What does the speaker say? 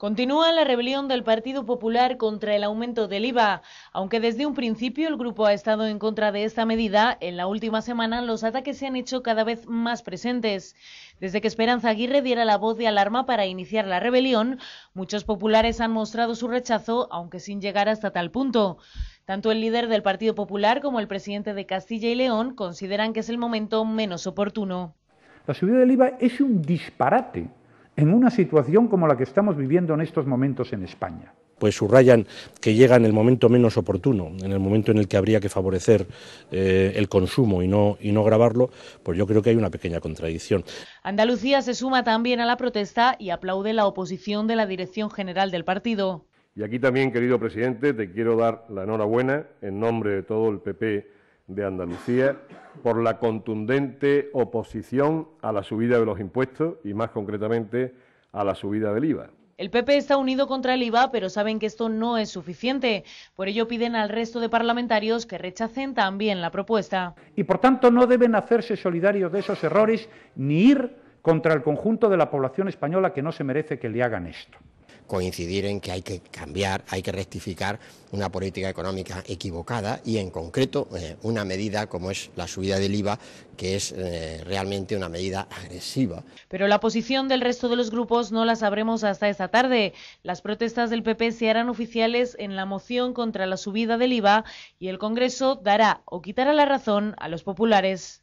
Continúa la rebelión del Partido Popular contra el aumento del IVA. Aunque desde un principio el grupo ha estado en contra de esta medida, en la última semana los ataques se han hecho cada vez más presentes. Desde que Esperanza Aguirre diera la voz de alarma para iniciar la rebelión, muchos populares han mostrado su rechazo, aunque sin llegar hasta tal punto. Tanto el líder del Partido Popular como el presidente de Castilla y León consideran que es el momento menos oportuno. La subida del IVA es un disparate en una situación como la que estamos viviendo en estos momentos en España pues subrayan que llega en el momento menos oportuno, en el momento en el que habría que favorecer eh, el consumo y no, y no grabarlo, pues yo creo que hay una pequeña contradicción. Andalucía se suma también a la protesta y aplaude la oposición de la Dirección General del partido. Y aquí también, querido presidente, te quiero dar la enhorabuena en nombre de todo el PP de Andalucía por la contundente oposición a la subida de los impuestos y más concretamente a la subida del IVA. El PP está unido contra el IVA, pero saben que esto no es suficiente. Por ello piden al resto de parlamentarios que rechacen también la propuesta. Y por tanto no deben hacerse solidarios de esos errores ni ir contra el conjunto de la población española que no se merece que le hagan esto coincidir en que hay que cambiar, hay que rectificar una política económica equivocada y en concreto eh, una medida como es la subida del IVA, que es eh, realmente una medida agresiva. Pero la posición del resto de los grupos no la sabremos hasta esta tarde. Las protestas del PP se harán oficiales en la moción contra la subida del IVA y el Congreso dará o quitará la razón a los populares.